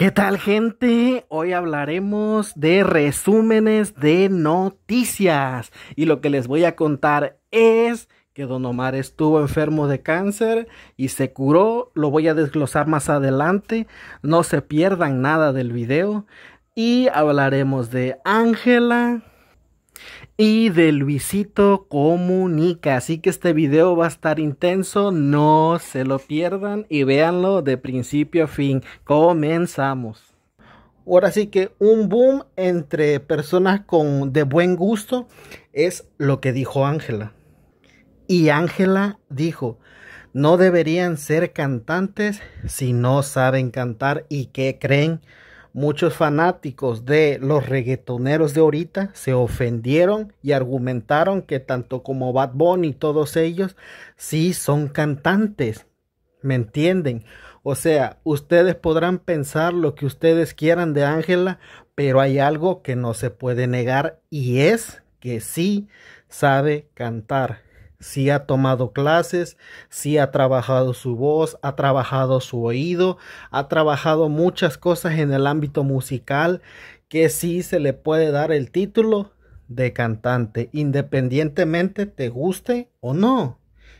¿Qué tal gente? Hoy hablaremos de resúmenes de noticias y lo que les voy a contar es que Don Omar estuvo enfermo de cáncer y se curó, lo voy a desglosar más adelante, no se pierdan nada del video y hablaremos de Ángela, y de Luisito Comunica. Así que este video va a estar intenso, no se lo pierdan y véanlo de principio a fin. Comenzamos. Ahora sí que un boom entre personas con de buen gusto es lo que dijo Ángela. Y Ángela dijo, no deberían ser cantantes si no saben cantar y qué creen muchos fanáticos de los reggaetoneros de ahorita se ofendieron y argumentaron que tanto como Bad Bunny y todos ellos sí son cantantes. ¿Me entienden? O sea, ustedes podrán pensar lo que ustedes quieran de Ángela, pero hay algo que no se puede negar y es que sí sabe cantar si ha tomado clases, si ha trabajado su voz, ha trabajado su oído, ha trabajado muchas cosas en el ámbito musical que sí se le puede dar el título de cantante, independientemente te guste o no.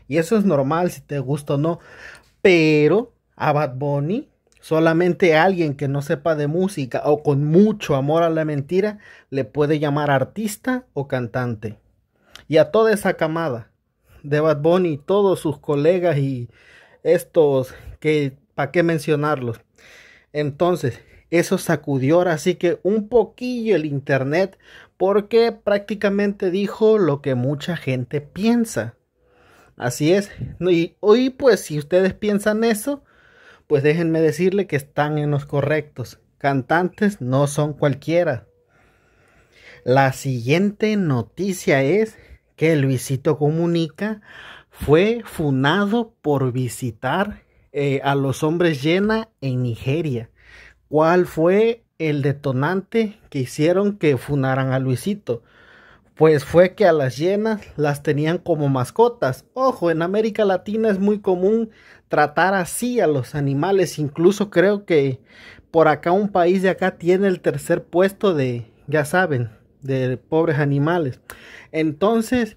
Y eso es normal si te gusta o no. Pero a Bad Bunny, solamente alguien que no sepa de música o con mucho amor a la mentira le puede llamar artista o cantante. Y a toda esa camada de Bad Bunny, todos sus colegas y estos que, ¿para qué mencionarlos? Entonces, eso sacudió ahora sí que un poquillo el Internet porque prácticamente dijo lo que mucha gente piensa. Así es. Y hoy pues si ustedes piensan eso, pues déjenme decirle que están en los correctos. Cantantes no son cualquiera. La siguiente noticia es que Luisito Comunica fue funado por visitar eh, a los hombres llena en Nigeria. ¿Cuál fue el detonante que hicieron que funaran a Luisito? Pues fue que a las llenas las tenían como mascotas. Ojo, en América Latina es muy común tratar así a los animales. Incluso creo que por acá un país de acá tiene el tercer puesto de, ya saben, de pobres animales. Entonces,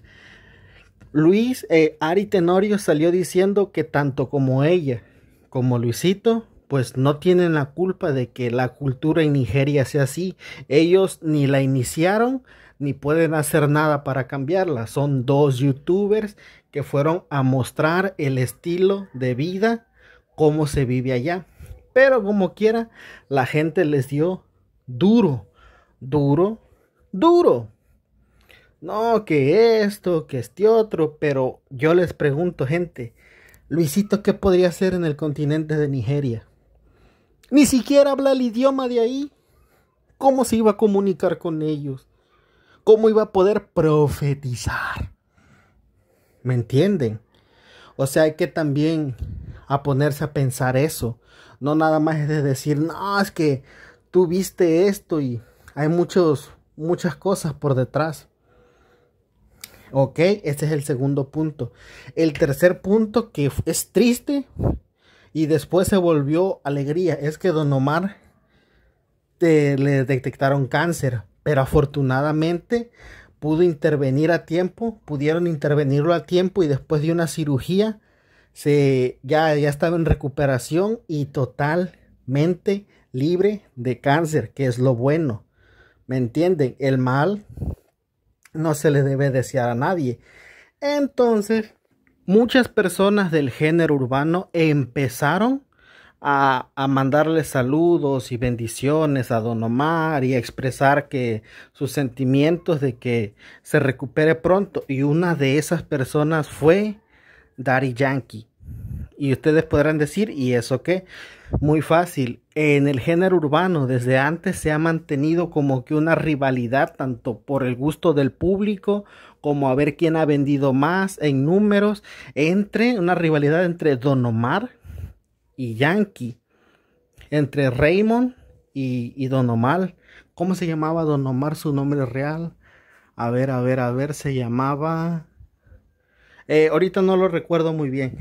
Luis eh, Ari Tenorio salió diciendo que tanto como ella como Luisito pues no tienen la culpa de que la cultura en Nigeria sea así. Ellos ni la iniciaron ni pueden hacer nada para cambiarla. Son dos youtubers que fueron a mostrar el estilo de vida, cómo se vive allá. Pero como quiera, la gente les dio duro, duro duro. No, que esto, que este otro, pero yo les pregunto, gente, Luisito, ¿qué podría hacer en el continente de Nigeria? Ni siquiera habla el idioma de ahí. ¿Cómo se iba a comunicar con ellos? ¿Cómo iba a poder profetizar? ¿Me entienden? O sea, hay que también a ponerse a pensar eso. No nada más es de decir, no, es que tú viste esto y hay muchos muchas cosas por detrás. Ok, este es el segundo punto. El tercer punto que es triste y después se volvió alegría es que don Omar eh, le detectaron cáncer, pero afortunadamente pudo intervenir a tiempo, pudieron intervenirlo a tiempo y después de una cirugía se ya, ya estaba en recuperación y totalmente libre de cáncer, que es lo bueno. ¿Me entienden? El mal no se le debe desear a nadie. Entonces, muchas personas del género urbano empezaron a, mandarle saludos y bendiciones a Don Omar y a expresar que sus sentimientos de que se recupere pronto. Y una de esas personas fue Daddy Yankee. Y ustedes podrán decir, ¿y eso qué? Muy fácil. En el género urbano, desde antes se ha mantenido como que una rivalidad, tanto por el gusto del público, como a ver quién ha vendido más en números, entre una rivalidad entre Don Omar y Yankee, entre Raymond y, Don Omar. ¿Cómo se llamaba Don Omar su nombre real? A ver, a ver, a ver, se llamaba... Eh, ahorita no lo recuerdo muy bien.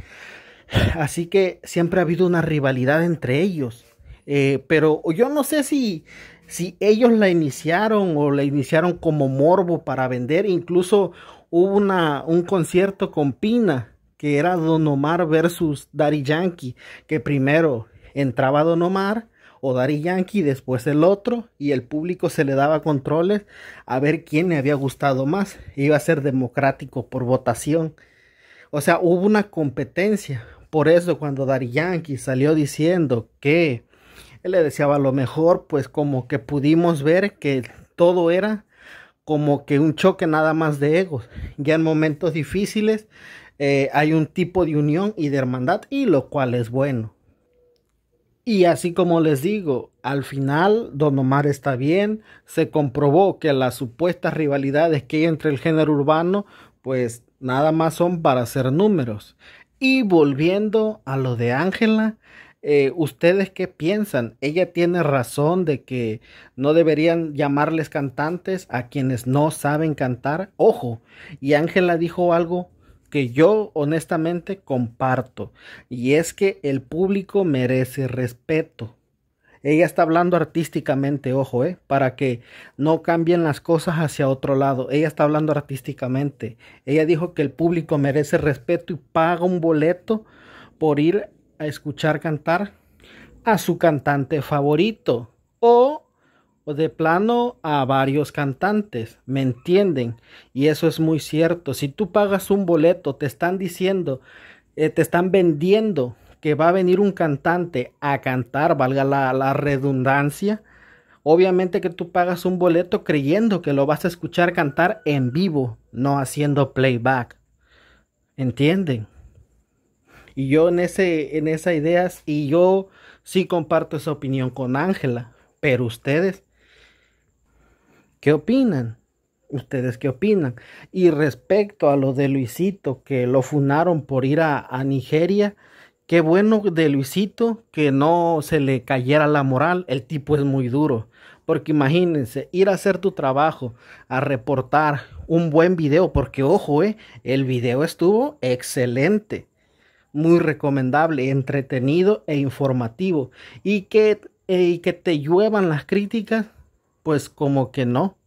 Así que siempre ha habido una rivalidad entre ellos. Eh, pero yo no sé si, si ellos la iniciaron o la iniciaron como morbo para vender. Incluso hubo una, un concierto con Pina, que era Don Omar versus Daddy Yankee, que primero entraba Don Omar o Daddy Yankee, después el otro, y el público se le daba controles a ver quién le había gustado más. Iba a ser democrático por votación. O sea, hubo una competencia. Por eso cuando Dari Yankee salió diciendo que él le deseaba lo mejor, pues como que pudimos ver que todo era como que un choque nada más de egos. Ya en momentos difíciles eh, hay un tipo de unión y de hermandad y lo cual es bueno. Y así como les digo, al final Don Omar está bien, se comprobó que las supuestas rivalidades que hay entre el género urbano, pues nada más son para hacer números. Y volviendo a lo de Ángela, eh, ¿ustedes qué piensan? Ella tiene razón de que no deberían llamarles cantantes a quienes no saben cantar. Ojo, y Ángela dijo algo que yo honestamente comparto, y es que el público merece respeto. Ella está hablando artísticamente, ojo, eh, para que no cambien las cosas hacia otro lado. Ella está hablando artísticamente. Ella dijo que el público merece respeto y paga un boleto por ir a escuchar cantar a su cantante favorito o, o de plano a varios cantantes, ¿me entienden? Y eso es muy cierto. Si tú pagas un boleto, te están diciendo, eh, te están vendiendo que va a venir un cantante a cantar, valga la, redundancia, obviamente que tú pagas un boleto creyendo que lo vas a escuchar cantar en vivo, no haciendo playback. ¿Entienden? Y yo en, ese, en esa idea, y yo sí comparto esa opinión con Ángela, pero ustedes, ¿qué opinan? ¿Ustedes qué opinan? Y respecto a lo de Luisito, que lo funaron por ir a Nigeria, Qué bueno de Luisito que no se le cayera la moral. El tipo es muy duro. Porque imagínense, ir a hacer tu trabajo, a reportar un buen video, porque ojo, eh, el video estuvo excelente, muy recomendable, entretenido e informativo. Y que, eh, que te lluevan las críticas, pues como que no.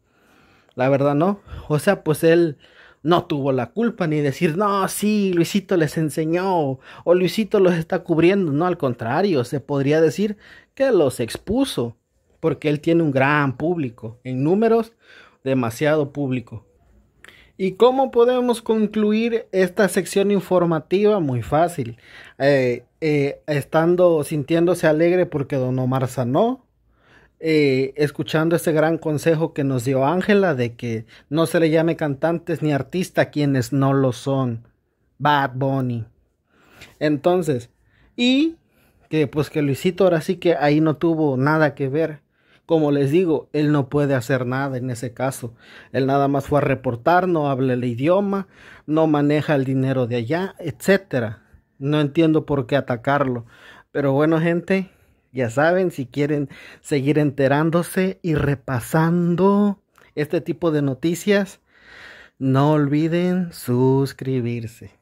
La verdad no. O sea, pues él no tuvo la culpa ni decir, no, sí, Luisito les enseñó o Luisito los está cubriendo. No, al contrario, se podría decir que los expuso, porque él tiene un gran público, en números, demasiado público. ¿Y cómo podemos concluir esta sección informativa? Muy fácil. Eh, eh, estando sintiéndose alegre porque don Omar sanó, eh, escuchando este gran consejo que nos dio Ángela de que no se le llame cantantes ni artistas quienes no lo son. Bad Bunny. Entonces, y que pues que Luisito ahora sí que ahí no tuvo nada que ver. Como les digo, él no puede hacer nada en ese caso. Él nada más fue a reportar, no habla el idioma, no maneja el dinero de allá, etcétera. No entiendo por qué atacarlo. Pero bueno, gente, ya saben, si quieren seguir enterándose y repasando este tipo de noticias, no olviden suscribirse.